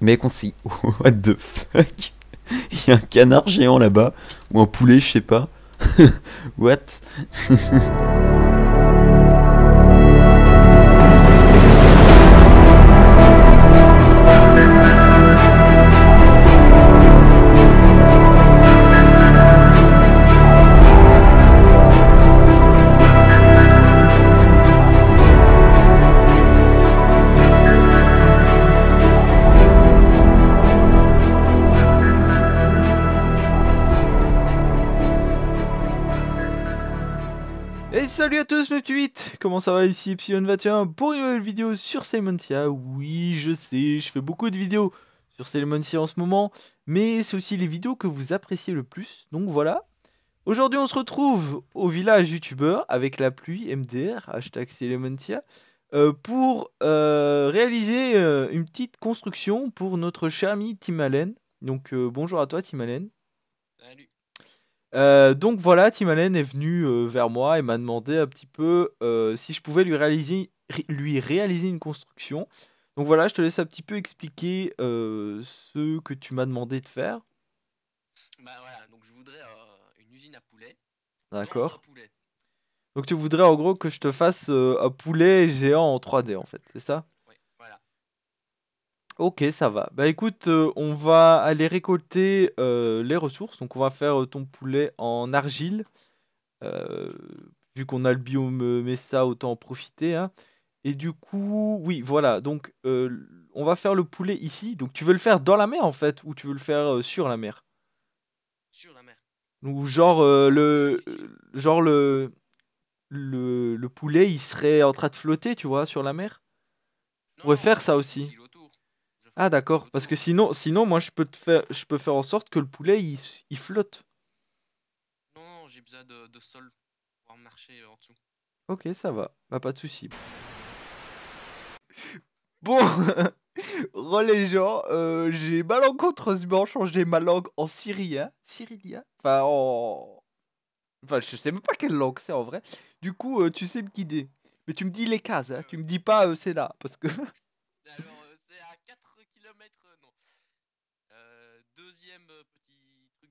Mec, on s'y... what the fuck Il y a un canard géant là-bas, ou un poulet, je sais pas. what Et salut à tous mes petits Comment ça va ici epsilon 21 pour une nouvelle vidéo sur Salemoncia. Oui, je sais, je fais beaucoup de vidéos sur Salemoncia en ce moment, mais c'est aussi les vidéos que vous appréciez le plus, donc voilà. Aujourd'hui, on se retrouve au village youtubeur avec la pluie MDR, hashtag euh, pour euh, réaliser euh, une petite construction pour notre cher ami Tim Allen. Donc bonjour à toi Tim Allen. Salut euh, donc voilà, Tim Allen est venu euh, vers moi et m'a demandé un petit peu euh, si je pouvais lui réaliser, lui réaliser une construction. Donc voilà, je te laisse un petit peu expliquer ce que tu m'as demandé de faire. Bah voilà, donc je voudrais une usine à poulet. D'accord. Donc tu voudrais en gros que je te fasse un poulet géant en 3D en fait, c'est ça Ok, ça va. Bah écoute, euh, on va aller récolter euh, les ressources. Donc on va faire euh, ton poulet en argile. vu qu'on a le biome ça, autant en profiter. Hein. Et du coup, oui, voilà. Donc on va faire le poulet ici. Donc tu veux le faire dans la mer en fait, ou tu veux le faire sur la mer? Sur la mer. Ou genre le genre le, le poulet il serait en train de flotter, tu vois, sur la mer? On pourrait faire ça aussi. Ah d'accord, parce que sinon, sinon moi je peux te faire, je peux faire en sorte que le poulet il, il flotte. Non, non, j'ai besoin de, sol pour pouvoir marcher euh, en dessous. Ok, ça va, bah, pas de souci. Bon, re oh, les euh, j'ai malencontreusement changé hein. ma langue en syrien, hein. Syrien hein. enfin en, enfin je sais même pas quelle langue c'est en vrai. Du coup, euh, tu sais me guider, mais tu me dis les cases, euh. tu me dis pas c'est là, parce que.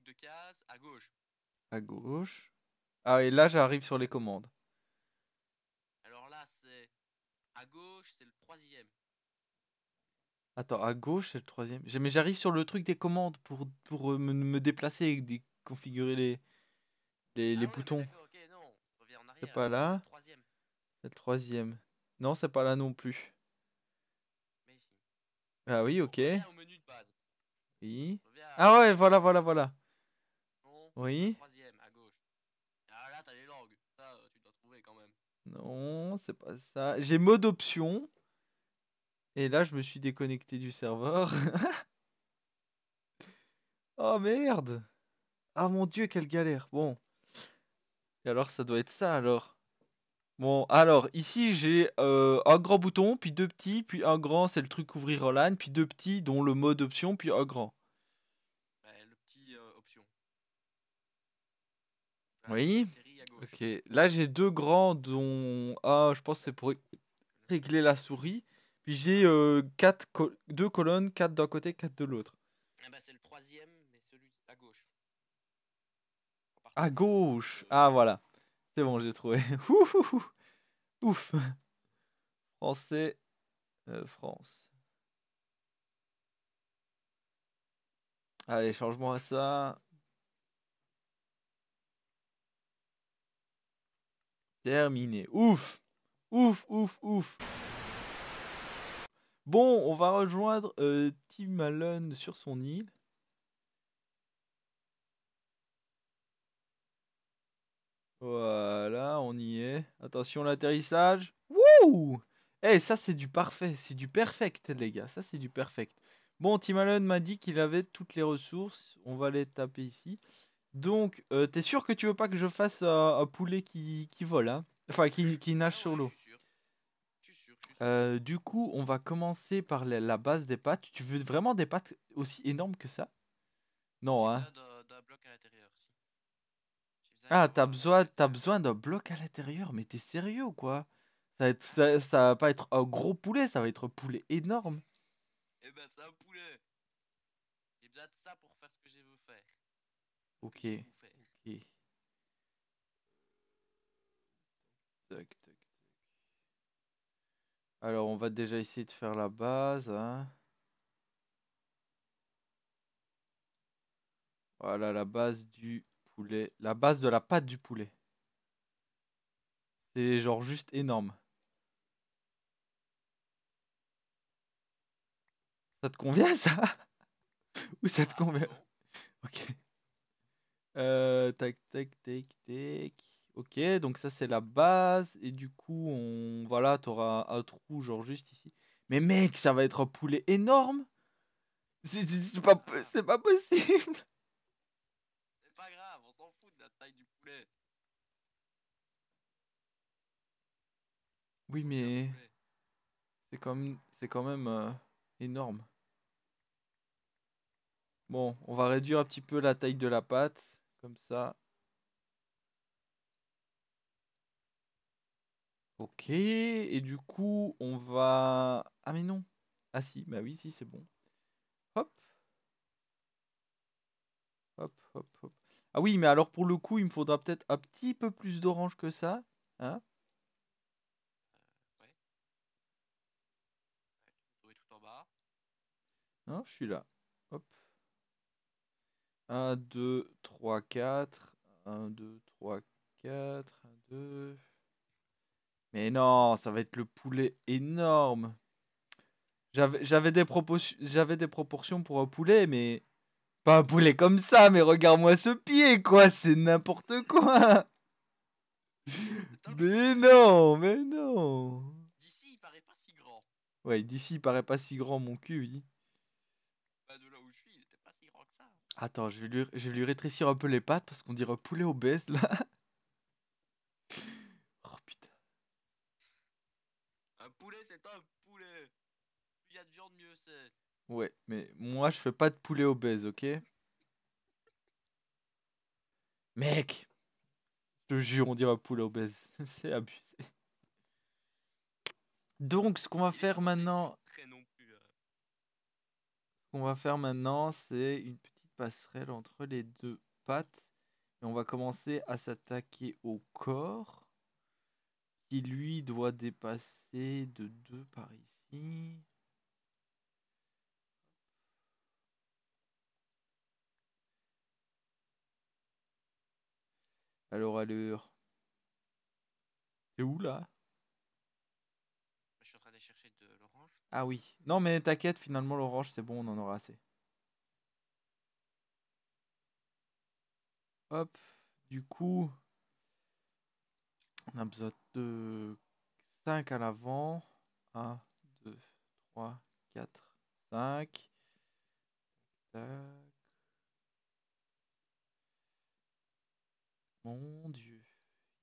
de à gauche. À gauche. Ah, et là, j'arrive sur les commandes. Alors là, c'est. À gauche, c'est le troisième. Attends, à gauche, c'est le troisième. Mais j'arrive sur le truc des commandes pour, euh, me, déplacer et configurer les, les, ah boutons. c'est pas là. C'est le troisième. Non, c'est pas là non plus. Ah oui, ok. Oui. Ah ouais, voilà, voilà, voilà. Oui. Non, c'est pas ça. J'ai mode option. Et là, je me suis déconnecté du serveur. oh merde. Ah mon dieu, quelle galère. Bon. Et alors, ça doit être ça alors. Bon, alors, ici, j'ai euh, un grand bouton, puis deux petits, puis un grand, c'est le truc ouvrir en puis deux petits, dont le mode option, puis un grand. Oui. Ok. Là, j'ai deux grands dont ah, je pense que c'est pour régler la souris. Puis j'ai euh, quatre deux colonnes, quatre d'un côté, quatre de l'autre. Ah bah, c'est le troisième, mais celui à gauche. À gauche. Ah voilà. C'est bon, j'ai trouvé. Ouf. Ouf. Français. Euh, France. Allez, changement à ça. Terminé. Ouf Ouf, ouf, ouf Bon, on va rejoindre euh, Tim Allen sur son île. Voilà, on y est. Attention l'atterrissage. Wouh Eh, ça c'est du parfait, c'est du perfect les gars, ça c'est du perfect. Bon, Tim Allen m'a dit qu'il avait toutes les ressources, on va les taper ici. Donc, euh, t'es sûr que tu veux pas que je fasse un poulet qui, vole, hein enfin qui, nage sur l'eau du coup, on va commencer par la, base des pattes. Tu veux vraiment des pattes aussi énormes que ça Non, hein Ah, t'as besoin, besoin d'un bloc à l'intérieur, mais t'es sérieux ou quoi ça va, ça va pas être un gros poulet, ça va être un poulet énorme. Eh ben, c'est un poulet Ok. Alors, on va déjà essayer de faire la base. Hein. Voilà la base du poulet. La base de la pâte du poulet. C'est genre juste énorme. Ça te convient ça Ou ça te convient Ok. Euh, tac, tac, tac, tac. Ok, donc ça c'est la base. Et du coup, on voilà, t'auras un trou genre juste ici. Mais mec, ça va être un poulet énorme. C'est pas, pas possible. C'est pas grave, on s'en fout de la taille du poulet. Oui, mais c'est quand même, c'est quand même euh, énorme. Bon, on va réduire un petit peu la taille de la pâte ça. Ok, et du coup, on va... Ah mais non. Ah si, bah oui, si, c'est bon. Hop. Hop, hop, hop. Ah oui, mais alors pour le coup, il me faudra peut-être un petit peu plus d'orange que ça. Hein Non, je suis là. 1, 2, 3, 4. 1, 2, 3, 4. 1, 2. Mais non, ça va être le poulet énorme. J'avais des, des proportions pour un poulet, mais... Pas un poulet comme ça, mais regarde-moi ce pied, quoi. C'est n'importe quoi. mais non, mais non. D'ici, il paraît pas si grand. Ouais, d'ici, il paraît pas si grand, mon cul, oui. Attends, je vais, lui, rétrécir un peu les pattes parce qu'on dirait poulet obèse là. oh putain. Un poulet, c'est un poulet. il y a de viande, mieux c'est. Ouais, mais moi je fais pas de poulet obèse, ok Mec Je te jure, on dirait poulet obèse. c'est abusé. Donc, ce qu'on va faire maintenant. Euh. Ce qu'on va faire maintenant, c'est une passerelle entre les deux pattes. Et on va commencer à s'attaquer au corps, qui lui doit dépasser de deux par ici. Alors, allure. C'est où là Je suis en train d'aller chercher de l'orange. Ah oui. Non, mais t'inquiète, finalement, l'orange, c'est bon, on en aura assez. Hop, du coup, on a besoin de 5 à l'avant. 1, 2, 3, 4, 5. Mon dieu,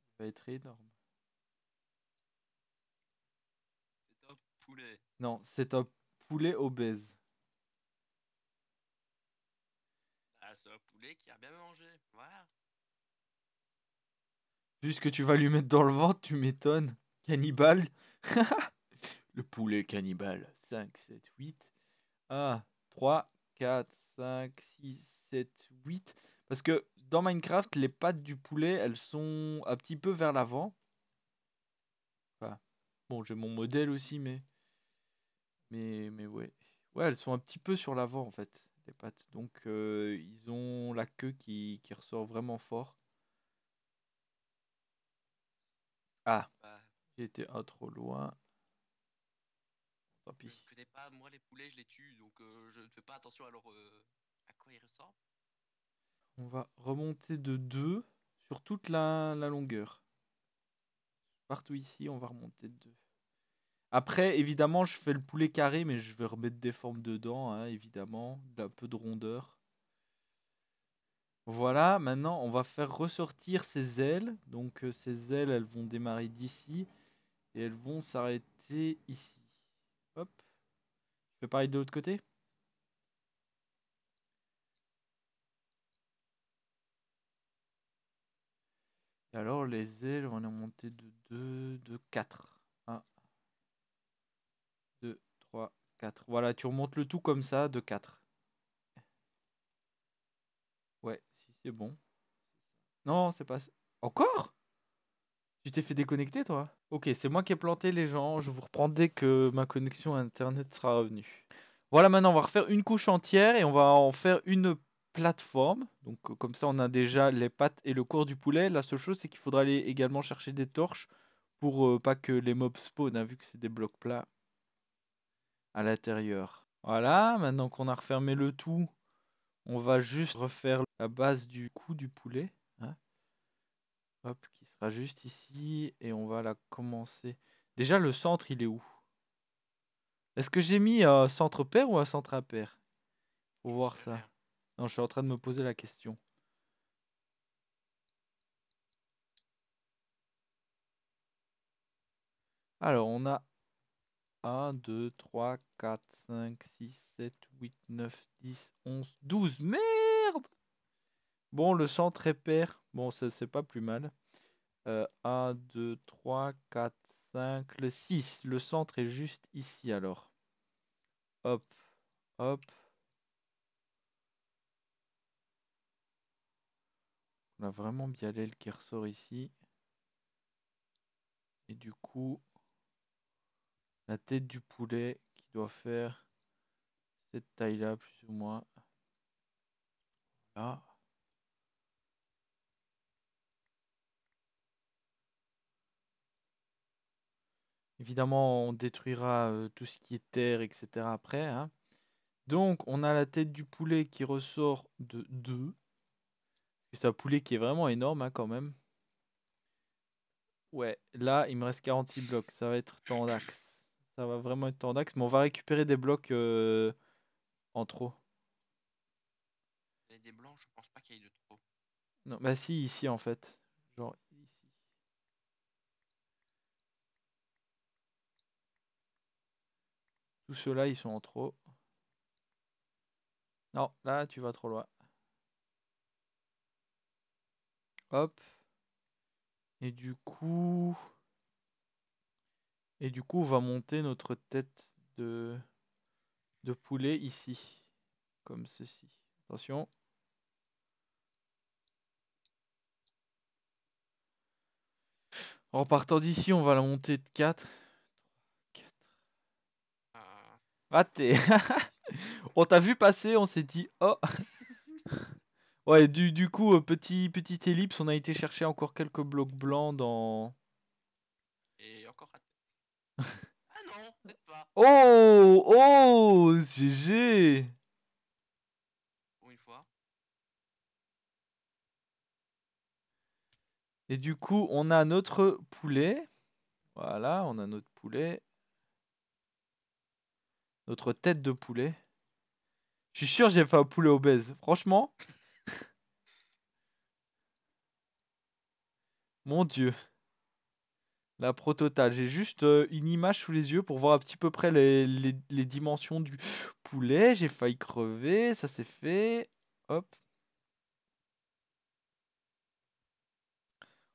il va être énorme. C'est un poulet. Non, c'est un poulet obèse. qui a bien mangé. Voilà. Vu ce que tu vas lui mettre dans le ventre, tu m'étonnes. Cannibale. le poulet cannibale. 5, 7, 8. 1, 3, 4, 5, 6, 7, 8. Parce que dans Minecraft, les pattes du poulet, elles sont un petit peu vers l'avant. bon, j'ai mon modèle aussi, mais... Mais, mais ouais. Ouais, elles sont un petit peu sur l'avant, en fait les pattes. Donc euh, ils ont la queue qui, qui ressort vraiment fort. Ah, bah. j'étais un trop loin. Tant pis. Je connais pas, moi les poulets je les tue, donc euh, je ne fais pas attention à, leur, euh, à quoi ils ressemblent. On va remonter de 2 sur toute la, la longueur. Partout ici, on va remonter de 2. Après, évidemment, je fais le poulet carré, mais je vais remettre des formes dedans, hein, évidemment, un peu de rondeur. Voilà, maintenant on va faire ressortir ses ailes. Donc euh, ces ailes, elles vont démarrer d'ici et elles vont s'arrêter ici. Hop. Je fais pareil de l'autre côté. alors les ailes, on est monté de 2, de 4. 3, 4. Voilà, tu remontes le tout comme ça de 4. Ouais, si c'est bon. Non, c'est pas... Encore Tu t'es fait déconnecter, toi Ok, c'est moi qui ai planté les gens. Je vous reprends dès que ma connexion Internet sera revenue. Voilà, maintenant, on va refaire une couche entière et on va en faire une plateforme. Donc euh, comme ça, on a déjà les pattes et le corps du poulet. La seule chose, c'est qu'il faudra aller également chercher des torches pour euh, pas que les mobs spawn hein, vu que c'est des blocs plats à l'intérieur. Voilà, maintenant qu'on a refermé le tout, on va juste refaire la base du cou du poulet. Hein. Hop, qui sera juste ici. Et on va la commencer. Déjà, le centre, il est où Est-ce que j'ai mis un euh, centre pair ou un centre impair Pour voir ça. Non, je suis en train de me poser la question. Alors, on a 1, 2, 3, 4, 5, 6, 7, 8, 9, 10, 11, 12. Merde Bon, le centre est pair. Bon, c'est pas plus mal. 1, 2, 3, 4, 5, le 6. Le centre est juste ici alors. Hop, hop. On a vraiment bien l'aile qui ressort ici. Et du coup, la tête du poulet qui doit faire cette taille là plus ou moins évidemment on détruira euh, tout ce qui est terre etc après hein. donc on a la tête du poulet qui ressort de 2 c'est un poulet qui est vraiment énorme hein, quand même ouais là il me reste 46 blocs ça va être dans l'axe. Ça va vraiment être en axe, mais on va récupérer des blocs euh, en trop. Il y a des blancs, je pense pas qu'il y ait de trop. Non, bah si, ici en fait. Genre ici. Tous ceux-là, ils sont en trop. Non, là, tu vas trop loin. Hop. Et du coup... Et du coup, on va monter notre tête de, de poulet ici, comme ceci. Attention. En partant d'ici, on va la monter de 4. 4. Raté. on t'a vu passer, on s'est dit oh. ouais, du, du coup, euh, petit, petite ellipse, on a été chercher encore quelques blocs blancs dans ah non, peut pas. Oh Oh GG une fois. Et du coup, on a notre poulet. Voilà, on a notre poulet. Notre tête de poulet. Je suis sûr j'ai pas un poulet obèse. Franchement. Mon dieu. La pro totale. J'ai juste euh, une image sous les yeux pour voir un petit peu près les, dimensions du poulet. J'ai failli crever, ça c'est fait. Hop.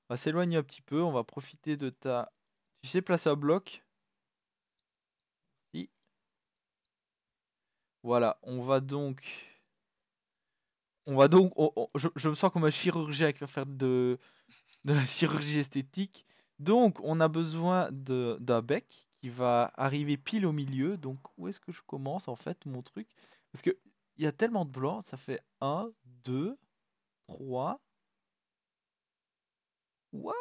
On va s'éloigner un petit peu, on va profiter de ta... Tu sais placer un bloc Si. Voilà, on va donc... On va donc... je, me sens comme un chirurgien qui va faire de la chirurgie esthétique. Donc, on a besoin d'un bec qui va arriver pile au milieu. Donc, où est-ce que je commence en fait mon truc Parce qu'il y a tellement de blancs, ça fait 1, 2, 3. What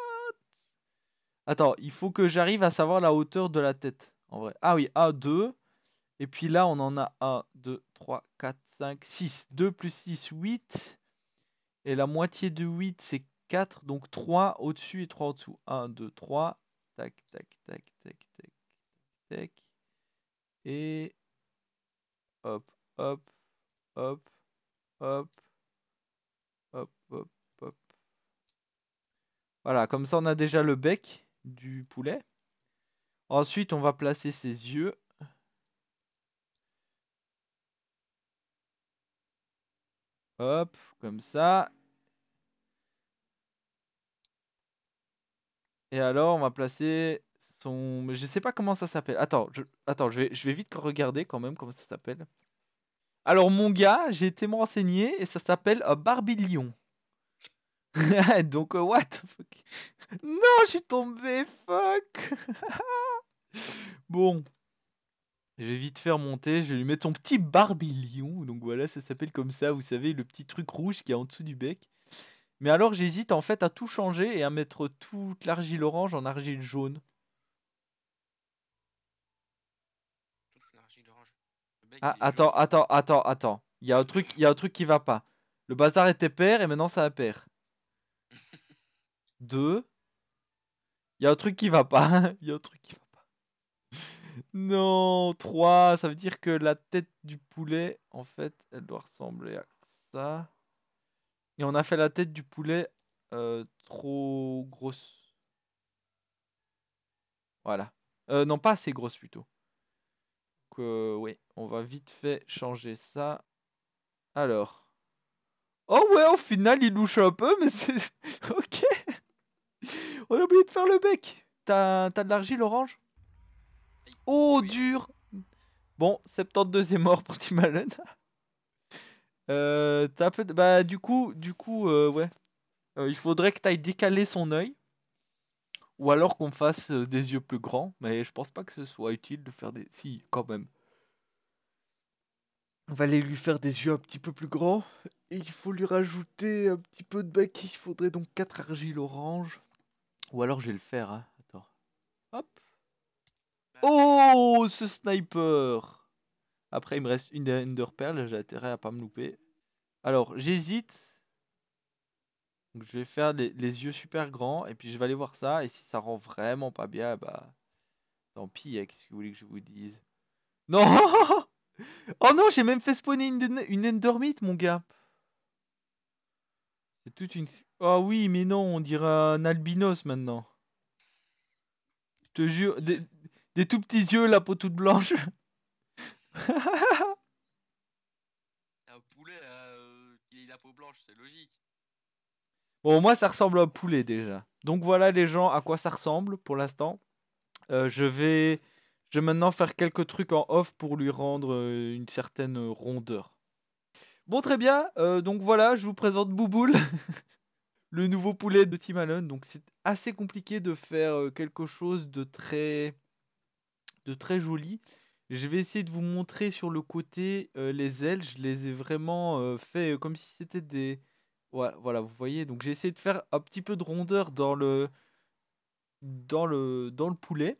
Attends, il faut que j'arrive à savoir la hauteur de la tête. En vrai. Ah oui, 1, 2. Et puis là, on en a 1, 2, 3, 4, 5, 6. 2 plus 6, 8. Et la moitié de 8, c'est 4, donc 3 au-dessus et 3 en dessous. 1, 2, 3. Tac, tac, tac, tac, tac, tac. Et hop, hop, hop, hop, hop, hop, hop. Voilà, comme ça on a déjà le bec du poulet. Ensuite, on va placer ses yeux. Hop, comme ça. Et alors, on va placer son. Je sais pas comment ça s'appelle. Attends, je... Attends je, vais... vite regarder quand même comment ça s'appelle. Alors, mon gars, j'ai été me renseigner et ça s'appelle un euh, Lion. Donc, euh, what the fuck Non, je suis tombé, fuck Bon. Je vais vite faire monter, je vais lui mettre son petit barbillon. Donc voilà, ça s'appelle comme ça, vous savez, le petit truc rouge qui est en dessous du bec. Mais alors j'hésite en fait à tout changer et à mettre toute l'argile orange en argile jaune. Ah, attends, attends, attends, attends. Il y a un truc, il y a un truc qui va pas. Le bazar était pair et maintenant ça pair. Deux. Il y a un truc qui va pas. Il y a un truc qui va pas. Non, Trois. ça veut dire que la tête du poulet, en fait, elle doit ressembler à ça. Et on a fait la tête du poulet euh, trop grosse. Voilà. Euh, non, pas assez grosse plutôt. Donc, euh, oui, on va vite fait changer ça. Alors. Oh ouais, au final, il louche un peu, mais c'est... ok. on a oublié de faire le bec. T'as de l'argile orange Oh, dur Bon, 72 est mort pour Tim euh, Bah, du coup, du coup euh, ouais. Euh, il faudrait que tu ailles décaler son œil. Ou alors qu'on fasse euh, des yeux plus grands. Mais je pense pas que ce soit utile de faire des. Si, quand même. On va aller lui faire des yeux un petit peu plus grands. Et il faut lui rajouter un petit peu de bec. Il faudrait donc 4 argiles orange. Ou alors je vais le faire. Hein. Attends. Hop. Bah, oh, ce sniper après, il me reste une Ender perle, j'ai intérêt à pas me louper. Alors, j'hésite. je vais faire les, yeux super grands et puis je vais aller voir ça. Et si ça rend vraiment pas bien, bah tant pis. Hein, qu'est-ce que vous voulez que je vous dise Non Oh non, j'ai même fait spawner une, une Endermite, mon gars. C'est toute une. Oh oui, mais non, on dirait un albinos maintenant. Je te jure, des tout petits yeux, la peau toute blanche. un poulet, euh, il a peau blanche, c'est logique. Bon, moi, ça ressemble à un poulet déjà. Donc voilà les gens à quoi ça ressemble pour l'instant. Euh, je vais, maintenant faire quelques trucs en off pour lui rendre euh, une certaine rondeur. Bon, très bien. donc voilà, je vous présente Bouboule, le nouveau poulet de Tim Allen. Donc c'est assez compliqué de faire quelque chose de très, de très joli. Je vais essayer de vous montrer sur le côté euh, les ailes. Je les ai vraiment euh, fait euh, comme si c'était des... voilà, vous voyez. Donc j'ai essayé de faire un petit peu de rondeur dans le, dans le, dans le poulet.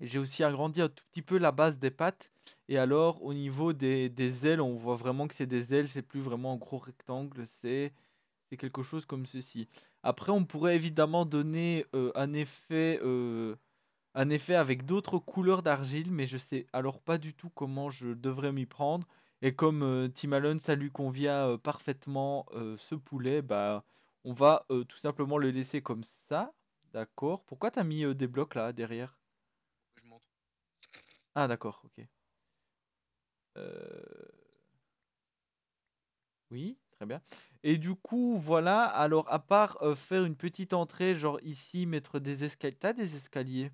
J'ai aussi agrandi un tout petit peu la base des pattes. Et alors au niveau des, ailes, on voit vraiment que c'est des ailes. C'est plus vraiment un gros rectangle. C'est quelque chose comme ceci. Après, on pourrait évidemment donner un effet un effet avec d'autres couleurs d'argile, mais je sais alors pas du tout comment je devrais m'y prendre. Et comme euh, Tim Allen, ça lui convient euh, parfaitement euh, ce poulet, bah on va tout simplement le laisser comme ça. D'accord. Pourquoi t'as mis des blocs là derrière Je montre. Ah d'accord, ok. Oui, très bien. Et du coup, voilà, alors à part faire une petite entrée, genre ici, mettre des escaliers, des escaliers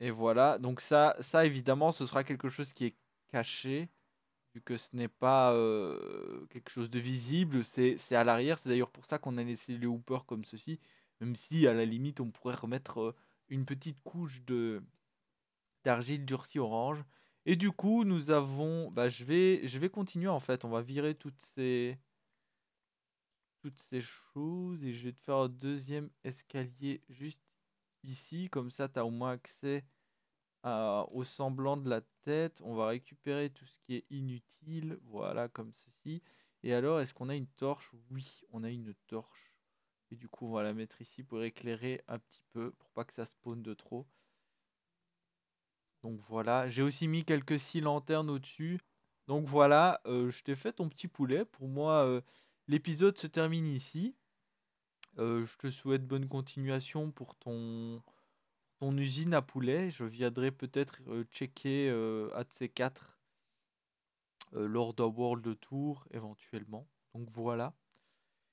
Et voilà, donc ça, ça évidemment, ce sera quelque chose qui est caché, vu que ce n'est pas euh, quelque chose de visible, c'est à l'arrière. C'est d'ailleurs pour ça qu'on a laissé les hoopers comme ceci, même si à la limite on pourrait remettre euh, une petite couche d'argile durcie orange. Et du coup, nous avons, bah, je vais, je vais continuer en fait. On va virer toutes ces toutes ces choses et je vais te faire un deuxième escalier juste ici, comme ça tu as au moins accès au semblant de la tête. On va récupérer tout ce qui est inutile, voilà, comme ceci. Et alors, est-ce qu'on a une torche Oui, on a une torche. Et du coup, on va la mettre ici pour éclairer un petit peu, pour pas que ça spawn de trop. Donc voilà, j'ai aussi mis quelques six lanternes au-dessus. Donc voilà, euh, je t'ai fait ton petit poulet. Pour moi, euh, l'épisode se termine ici. Euh, je te souhaite bonne continuation pour ton, ton usine à poulet. Je viendrai peut-être euh, checker à euh, ces quatre lors d'un World Tour éventuellement. Donc voilà.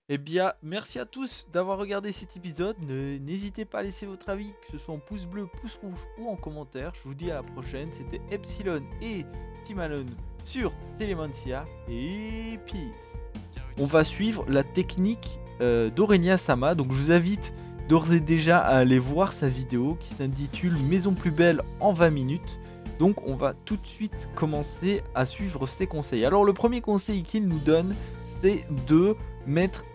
Eh bien, merci à tous d'avoir regardé cet épisode. N'hésitez pas à laisser votre avis, que ce soit en pouce bleu, pouce rouge ou en commentaire. Je vous dis à la prochaine. C'était Epsilon et Timalon sur Celemancia. et Peace. On va suivre la technique euh, Sama. Donc je vous invite d'ores et déjà à aller voir sa vidéo qui s'intitule Maison plus belle en 20 minutes. Donc on va tout de suite commencer à suivre ses conseils. Alors le premier conseil qu'il nous donne, c'est de mettre